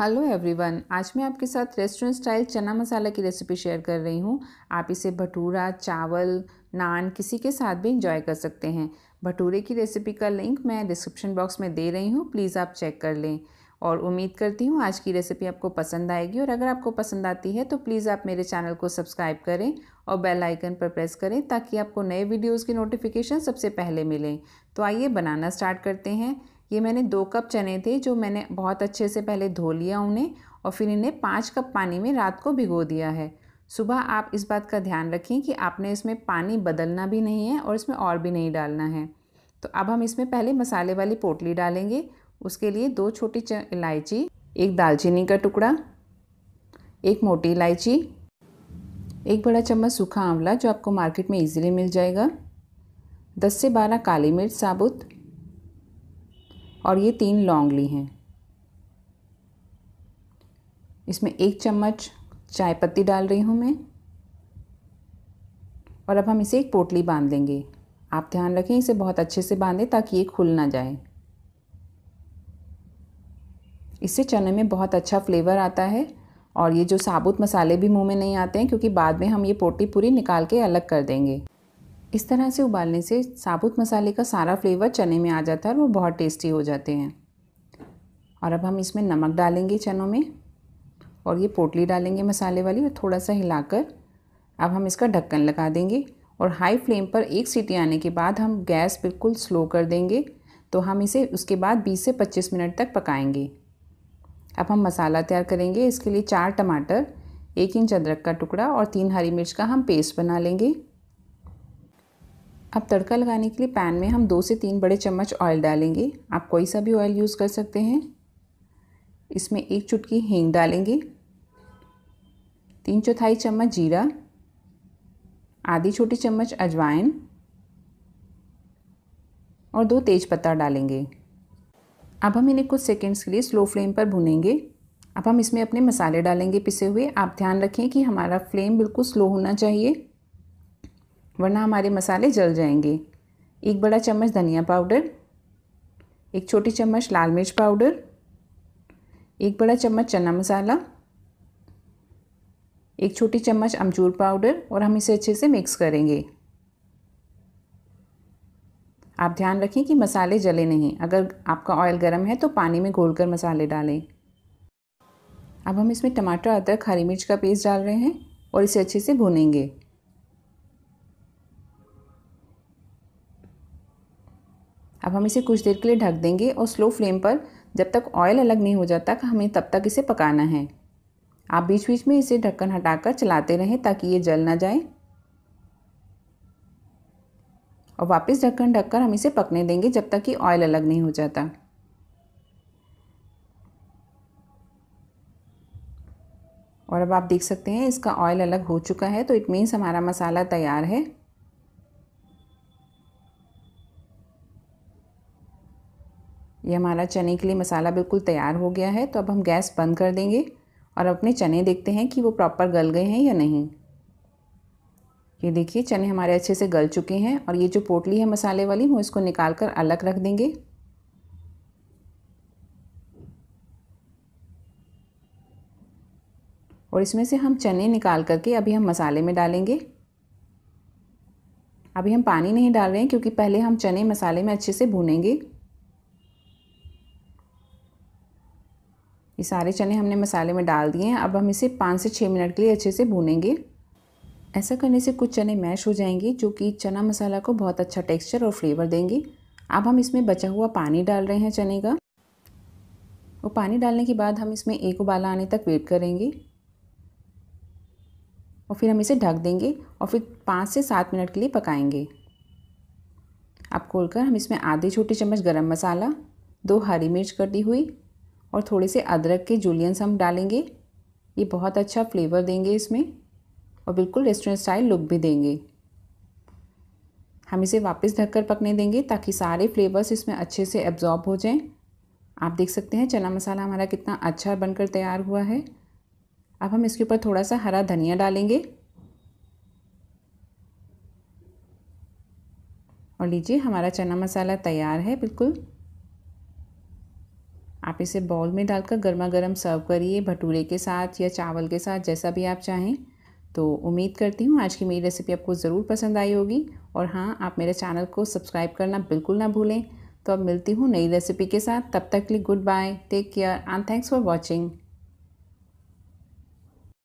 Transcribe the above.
hello everyone आज मैं आपके साथ रेस्टोरेंट स्टाइल चना मसाला की रेसिपी शेयर कर रही हूँ आप इसे भटूरा चावल नान किसी के साथ भी इंजॉय कर सकते हैं भटूरे की रेसिपी का लिंक मैं डिस्क्रिप्शन बॉक्स में दे रही हूँ प्लीज़ आप चेक कर लें और उम्मीद करती हूँ आज की रेसिपी आपको पसंद आएगी और अगर आपको पसंद आती है तो प्लीज़ आप मेरे चैनल को सब्सक्राइब करें और बेल आइकन पर प्रेस करें ताकि आपको नए वीडियोज़ की नोटिफिकेशन सबसे पहले मिलें तो आइए बनाना स्टार्ट करते हैं ये मैंने दो कप चने थे जो मैंने बहुत अच्छे से पहले धो लिया उन्हें और फिर इन्हें पाँच कप पानी में रात को भिगो दिया है सुबह आप इस बात का ध्यान रखें कि आपने इसमें पानी बदलना भी नहीं है और इसमें और भी नहीं डालना है तो अब हम इसमें पहले मसाले वाली पोटली डालेंगे उसके लिए दो छोटी इलायची एक दालचीनी का टुकड़ा एक मोटी इलायची एक बड़ा चम्मच सूखा आंवला जो आपको मार्केट में इजीली मिल जाएगा दस से बारह काली मिर्च साबुत और ये तीन लौंग ली हैं इसमें एक चम्मच चाय पत्ती डाल रही हूँ मैं और अब हम इसे एक पोटली बांध लेंगे आप ध्यान रखें इसे बहुत अच्छे से बांधें ताकि ये खुल ना जाए इससे चने में बहुत अच्छा फ्लेवर आता है और ये जो साबुत मसाले भी मुंह में नहीं आते हैं क्योंकि बाद में हम ये पोटली पूरी निकाल के अलग कर देंगे इस तरह से उबालने से साबुत मसाले का सारा फ्लेवर चने में आ जाता है और वो बहुत टेस्टी हो जाते हैं और अब हम इसमें नमक डालेंगे चनों में और ये पोटली डालेंगे मसाले वाली और थोड़ा सा हिलाकर अब हम इसका ढक्कन लगा देंगे और हाई फ्लेम पर एक सीटी आने के बाद हम गैस बिल्कुल स्लो कर देंगे तो हम इसे उसके बाद 20 से 25 मिनट तक पकाएंगे अब हम मसाला तैयार करेंगे इसके लिए चार टमाटर एक इंच अदरक का टुकड़ा और तीन हरी मिर्च का हम पेस्ट बना लेंगे अब तड़का लगाने के लिए पैन में हम दो से तीन बड़े चम्मच ऑयल डालेंगे आप कोई सा भी ऑयल यूज़ कर सकते हैं इसमें एक चुटकी हींग डालेंगे तीन चौथाई चम्मच जीरा आधी छोटी चम्मच अजवाइन और दो तेज पत्ता डालेंगे अब हम इन्हें कुछ सेकंड्स के लिए स्लो फ्लेम पर भुनेंगे अब हम इसमें अपने मसाले डालेंगे पिसे हुए आप ध्यान रखें कि हमारा फ्लेम बिल्कुल स्लो होना चाहिए वरना हमारे मसाले जल जाएंगे एक बड़ा चम्मच धनिया पाउडर एक छोटी चम्मच लाल मिर्च पाउडर एक बड़ा चम्मच चना मसाला एक छोटी चम्मच अमचूर पाउडर और हम इसे अच्छे से मिक्स करेंगे आप ध्यान रखें कि मसाले जले नहीं अगर आपका ऑयल गर्म है तो पानी में घोलकर मसाले डालें अब हम इसमें टमाटर अदरक हरी मिर्च का पेस्ट डाल रहे हैं और इसे अच्छे से भूनेंगे अब हम इसे कुछ देर के लिए ढक देंगे और स्लो फ्लेम पर जब तक ऑयल अलग नहीं हो जाता हमें तब तक इसे पकाना है आप बीच बीच में इसे ढक्कन हटाकर चलाते रहें ताकि ये जल ना जाए और वापस ढक्कन ढककर हम इसे पकने देंगे जब तक कि ऑयल अलग नहीं हो जाता और अब आप देख सकते हैं इसका ऑयल अलग हो चुका है तो इट मीन्स हमारा मसाला तैयार है ये हमारा चने के लिए मसाला बिल्कुल तैयार हो गया है तो अब हम गैस बंद कर देंगे और अपने चने देखते हैं कि वो प्रॉपर गल गए हैं या नहीं ये देखिए चने हमारे अच्छे से गल चुके हैं और ये जो पोटली है मसाले वाली वो इसको निकाल कर अलग रख देंगे और इसमें से हम चने निकाल करके अभी हम मसाले में डालेंगे अभी हम पानी नहीं डाल रहे हैं क्योंकि पहले हम चने मसाले में अच्छे से भूनेंगे ये सारे चने हमने मसाले में डाल दिए हैं अब हम इसे पाँच से छः मिनट के लिए अच्छे से भूनेंगे ऐसा करने से कुछ चने मैश हो जाएंगे जो कि चना मसाला को बहुत अच्छा टेक्सचर और फ्लेवर देंगे अब हम इसमें बचा हुआ पानी डाल रहे हैं चने का वो पानी डालने के बाद हम इसमें एक उबाला आने तक वेट करेंगे और फिर हम इसे ढक देंगे और फिर पाँच से सात मिनट के लिए पकाएंगे अब खोलकर हम इसमें आधे छोटे चम्मच गरम मसाला दो हरी मिर्च कटी हुई और थोड़े से अदरक के जूलियंस हम डालेंगे ये बहुत अच्छा फ्लेवर देंगे इसमें और बिल्कुल रेस्टोरेंट स्टाइल लुक भी देंगे हम इसे वापस ढककर पकने देंगे ताकि सारे फ्लेवर्स इसमें अच्छे से एब्जॉर्ब हो जाएं आप देख सकते हैं चना मसाला हमारा कितना अच्छा बनकर तैयार हुआ है अब हम इसके ऊपर थोड़ा सा हरा धनिया डालेंगे और लीजिए हमारा चना मसाला तैयार है बिल्कुल आप इसे बाउल में डालकर गर्मा गर्म सर्व करिए भटूरे के साथ या चावल के साथ जैसा भी आप चाहें तो उम्मीद करती हूँ आज की मेरी रेसिपी आपको ज़रूर पसंद आई होगी और हाँ आप मेरे चैनल को सब्सक्राइब करना बिल्कुल ना भूलें तो अब मिलती हूँ नई रेसिपी के साथ तब तक के लिए goodbye take care and thanks for watching